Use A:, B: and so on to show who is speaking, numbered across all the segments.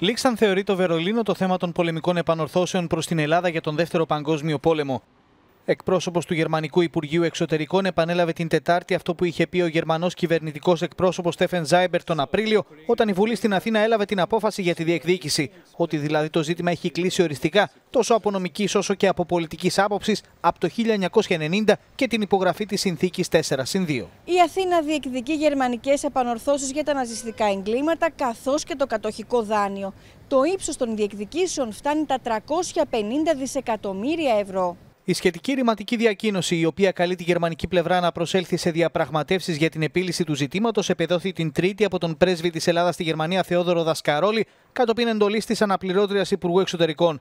A: Λίξαν θεωρεί το Βερολίνο το θέμα των πολεμικών επανορθώσεων προς την Ελλάδα για τον Δεύτερο Παγκόσμιο Πόλεμο. Εκπρόσωπος του Γερμανικού Υπουργείου Εξωτερικών επανέλαβε την Τετάρτη αυτό που είχε πει ο Γερμανός κυβερνητικός εκπρόσωπος Στέφεν Ζάιμπερ τον Απρίλιο, όταν η Βουλή στην Αθήνα έλαβε την απόφαση για τη διεκδίκηση. Ότι δηλαδή το ζήτημα έχει κλείσει οριστικά τόσο από νομικής όσο και από πολιτικής άποψης από το 1990 και την υπογραφή της συνθήκης 4 2.
B: Η Αθήνα διεκδικεί γερμανικές επανορθώσεις για τα ναζιστικά εγκλήματα καθώς και το κατοχικό δάνειο. Το ύψος των διεκδικήσεων φτάνει τα 350 δισεκατομμύρια ευρώ.
A: Η σχετική ρηματική διακοίνωση, η οποία καλεί τη γερμανική πλευρά να προσέλθει σε διαπραγματεύσεις για την επίλυση του ζητήματος, επεδόθη την Τρίτη από τον πρέσβη της Ελλάδας στη Γερμανία, Θεόδωρο Δασκαρόλη, κατόπιν εντολής της αναπληρώτριας Υπουργού Εξωτερικών.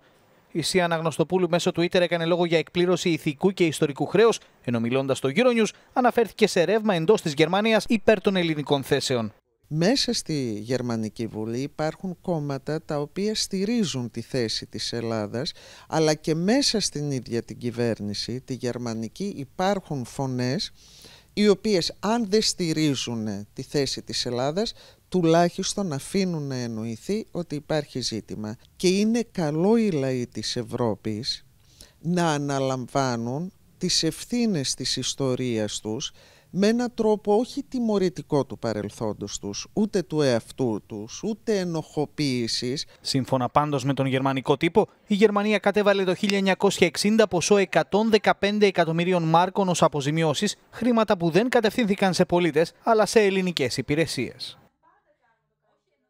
A: Η Σία Αναγνωστοπούλου μέσω Twitter έκανε λόγο για εκπλήρωση ηθικού και ιστορικού χρέους, ενώ μιλώντας στο Euronews αναφέρθηκε σε ρεύμα εντός της Γερμανίας υπέρ των ελληνικών θέσεων.
C: Μέσα στη Γερμανική Βουλή υπάρχουν κόμματα τα οποία στηρίζουν τη θέση της Ελλάδας αλλά και μέσα στην ίδια την κυβέρνηση, τη Γερμανική, υπάρχουν φωνές οι οποίες αν δεν στηρίζουν τη θέση της Ελλάδας τουλάχιστον αφήνουν να εννοηθεί ότι υπάρχει ζήτημα. Και είναι καλό οι λαοί της Ευρώπης να αναλαμβάνουν τις ευθύνες της ιστορίας τους με έναν τρόπο όχι τιμωρητικό του παρελθόντος τους, ούτε του εαυτού τους, ούτε
A: ενοχοποίησης. Σύμφωνα πάντως με τον γερμανικό τύπο, η Γερμανία κατέβαλε το 1960 ποσό 115 εκατομμυρίων μάρκων ως αποζημιώσεις, χρήματα που δεν κατευθύνθηκαν σε πολίτες, αλλά σε ελληνικές υπηρεσίες.